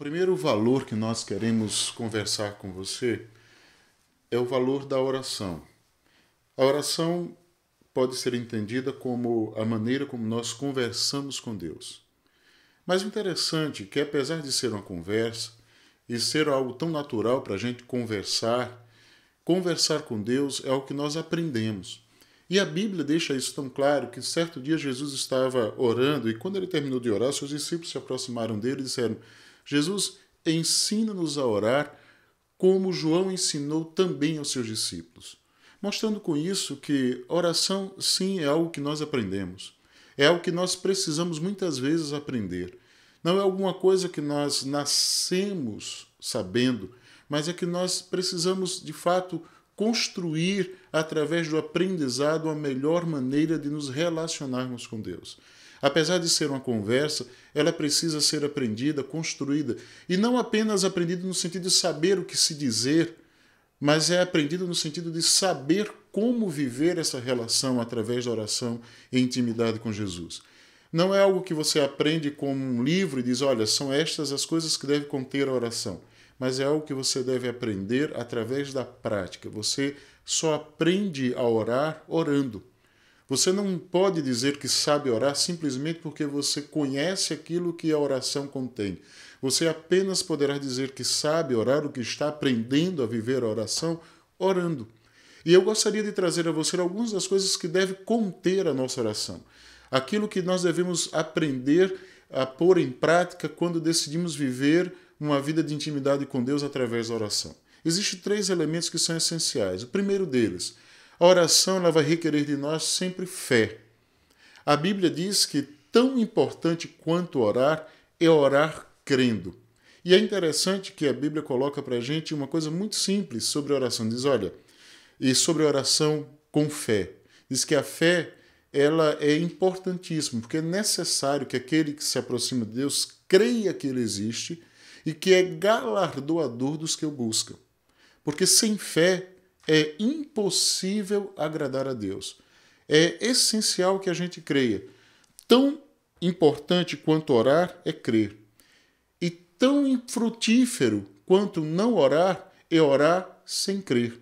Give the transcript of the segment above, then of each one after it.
primeiro valor que nós queremos conversar com você é o valor da oração. A oração pode ser entendida como a maneira como nós conversamos com Deus. Mas o interessante é que, apesar de ser uma conversa e ser algo tão natural para a gente conversar, conversar com Deus é o que nós aprendemos. E a Bíblia deixa isso tão claro que certo dia Jesus estava orando e quando ele terminou de orar, seus discípulos se aproximaram dele e disseram: Jesus ensina-nos a orar como João ensinou também aos seus discípulos, mostrando com isso que oração, sim, é algo que nós aprendemos. É algo que nós precisamos muitas vezes aprender. Não é alguma coisa que nós nascemos sabendo, mas é que nós precisamos, de fato, construir através do aprendizado a melhor maneira de nos relacionarmos com Deus. Apesar de ser uma conversa, ela precisa ser aprendida, construída. E não apenas aprendida no sentido de saber o que se dizer, mas é aprendida no sentido de saber como viver essa relação através da oração e intimidade com Jesus. Não é algo que você aprende como um livro e diz, olha, são estas as coisas que deve conter a oração. Mas é algo que você deve aprender através da prática. Você só aprende a orar orando. Você não pode dizer que sabe orar simplesmente porque você conhece aquilo que a oração contém. Você apenas poderá dizer que sabe orar o que está aprendendo a viver a oração orando. E eu gostaria de trazer a você algumas das coisas que deve conter a nossa oração. Aquilo que nós devemos aprender a pôr em prática quando decidimos viver uma vida de intimidade com Deus através da oração. Existem três elementos que são essenciais. O primeiro deles, a oração ela vai requerer de nós sempre fé. A Bíblia diz que tão importante quanto orar é orar crendo. E é interessante que a Bíblia coloca para a gente uma coisa muito simples sobre oração. Diz, olha, e sobre oração com fé. Diz que a fé ela é importantíssima, porque é necessário que aquele que se aproxima de Deus creia que ele existe e que é galardoador dos que o buscam. Porque sem fé é impossível agradar a Deus. É essencial que a gente creia. Tão importante quanto orar é crer. E tão frutífero quanto não orar é orar sem crer.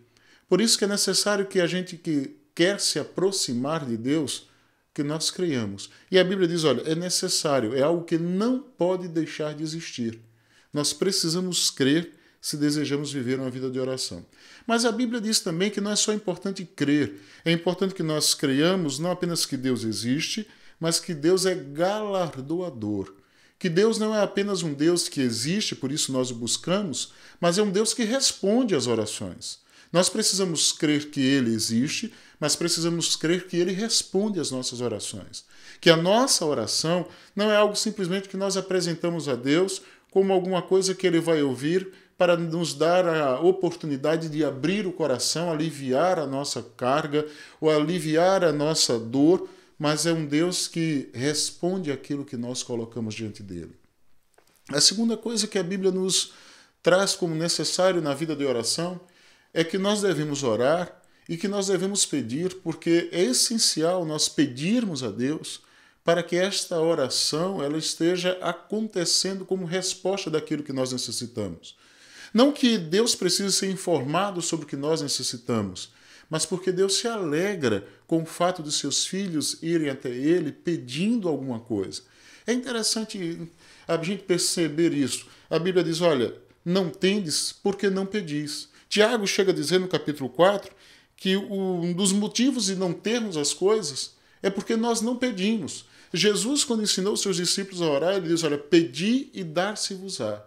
Por isso que é necessário que a gente que quer se aproximar de Deus, que nós creiamos. E a Bíblia diz, olha, é necessário, é algo que não pode deixar de existir. Nós precisamos crer se desejamos viver uma vida de oração. Mas a Bíblia diz também que não é só importante crer, é importante que nós creiamos não apenas que Deus existe, mas que Deus é galardoador. Que Deus não é apenas um Deus que existe, por isso nós o buscamos, mas é um Deus que responde às orações. Nós precisamos crer que Ele existe, mas precisamos crer que Ele responde às nossas orações. Que a nossa oração não é algo simplesmente que nós apresentamos a Deus como alguma coisa que Ele vai ouvir para nos dar a oportunidade de abrir o coração, aliviar a nossa carga ou aliviar a nossa dor, mas é um Deus que responde aquilo que nós colocamos diante dele. A segunda coisa que a Bíblia nos traz como necessário na vida de oração é que nós devemos orar e que nós devemos pedir, porque é essencial nós pedirmos a Deus para que esta oração ela esteja acontecendo como resposta daquilo que nós necessitamos. Não que Deus precise ser informado sobre o que nós necessitamos, mas porque Deus se alegra com o fato de seus filhos irem até Ele pedindo alguma coisa. É interessante a gente perceber isso. A Bíblia diz: olha, não tendes porque não pedis. Tiago chega a dizer no capítulo 4 que um dos motivos de não termos as coisas é porque nós não pedimos. Jesus, quando ensinou seus discípulos a orar, ele diz: Olha, pedi e dar-se-vos-á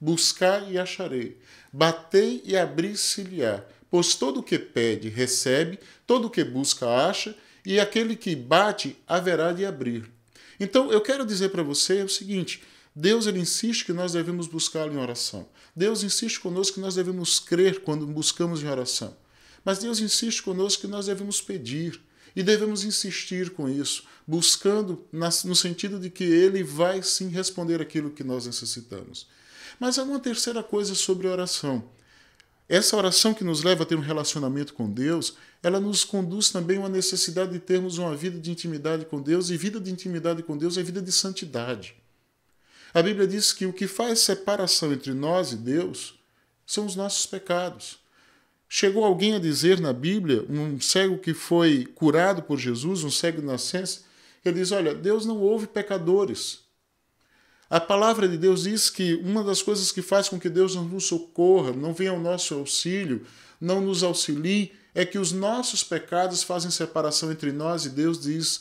buscar e acharei. Batei e abri-se-lhe-á. Pois todo o que pede, recebe, todo o que busca, acha, e aquele que bate, haverá de abrir. Então, eu quero dizer para você o seguinte: Deus ele insiste que nós devemos buscá-lo em oração. Deus insiste conosco que nós devemos crer quando buscamos em oração. Mas Deus insiste conosco que nós devemos pedir e devemos insistir com isso, buscando no sentido de que Ele vai sim responder aquilo que nós necessitamos. Mas há uma terceira coisa sobre a oração. Essa oração que nos leva a ter um relacionamento com Deus, ela nos conduz também a uma necessidade de termos uma vida de intimidade com Deus, e vida de intimidade com Deus é vida de santidade. A Bíblia diz que o que faz separação entre nós e Deus são os nossos pecados. Chegou alguém a dizer na Bíblia, um cego que foi curado por Jesus, um cego de nascença, ele diz: Olha, Deus não ouve pecadores. A palavra de Deus diz que uma das coisas que faz com que Deus não nos socorra, não venha ao nosso auxílio, não nos auxilie, é que os nossos pecados fazem separação entre nós e Deus diz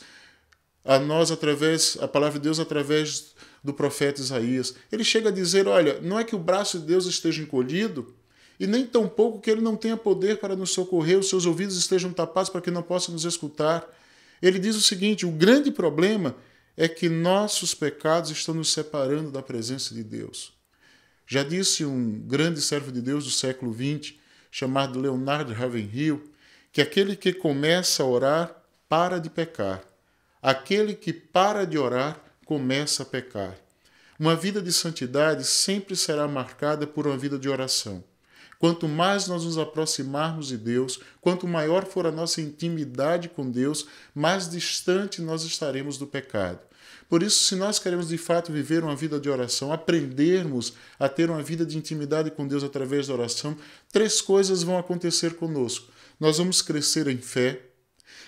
a nós através, a palavra de Deus através do profeta Isaías. Ele chega a dizer, olha, não é que o braço de Deus esteja encolhido, e nem tampouco que ele não tenha poder para nos socorrer, os seus ouvidos estejam tapados para que não possa nos escutar. Ele diz o seguinte: o grande problema é que nossos pecados estão nos separando da presença de Deus. Já disse um grande servo de Deus do século XX, chamado Leonardo Ravenhill, que aquele que começa a orar para de pecar. Aquele que para de orar começa a pecar. Uma vida de santidade sempre será marcada por uma vida de oração. Quanto mais nós nos aproximarmos de Deus, quanto maior for a nossa intimidade com Deus, mais distante nós estaremos do pecado. Por isso, se nós queremos de fato viver uma vida de oração, aprendermos a ter uma vida de intimidade com Deus através da oração, três coisas vão acontecer conosco. Nós vamos crescer em fé,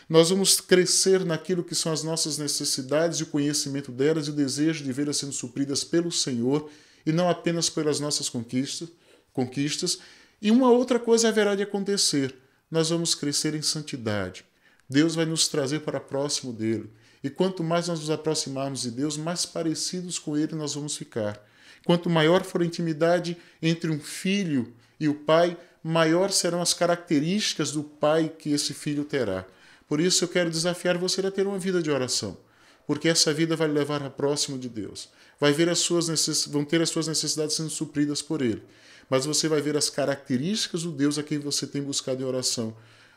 nós vamos crescer naquilo que são as nossas necessidades e o conhecimento delas e o desejo de vê-las sendo supridas pelo Senhor e não apenas pelas nossas conquistas conquistas. E uma outra coisa haverá é de acontecer: nós vamos crescer em santidade. Deus vai nos trazer para próximo dele. E quanto mais nós nos aproximarmos de Deus, mais parecidos com ele nós vamos ficar. Quanto maior for a intimidade entre um filho e o pai, maior serão as características do pai que esse filho terá. Por isso eu quero desafiar você a ter uma vida de oração porque essa vida vai levar a próximo de Deus. Vai ver as suas necess... vão ter as suas necessidades sendo supridas por Ele. Mas você vai ver as características do Deus a quem você tem buscado em oração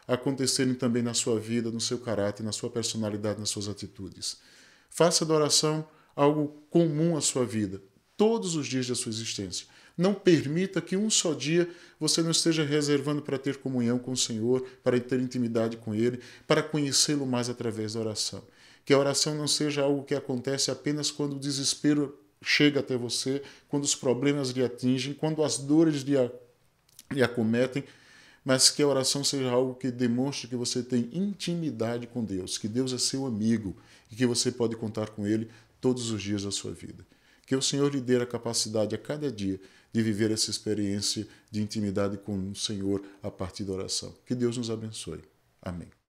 acontecerem também na sua vida, no seu caráter, na sua personalidade, nas suas atitudes. Faça da oração algo comum à sua vida, todos os dias da sua existência. Não permita que um só dia você não esteja reservando para ter comunhão com o Senhor, para ter intimidade com Ele, para conhecê-lo mais através da oração que a oração não seja algo que acontece apenas quando o desespero chega até você, quando os problemas lhe atingem, quando as dores lhe, a, lhe acometem, mas que a oração seja algo que demonstre que você tem intimidade com Deus, que Deus é seu amigo e que você pode contar com Ele todos os dias da sua vida. Que o Senhor lhe dê a capacidade a cada dia de viver essa experiência de intimidade com o Senhor a partir da oração. Que Deus nos abençoe. Amém.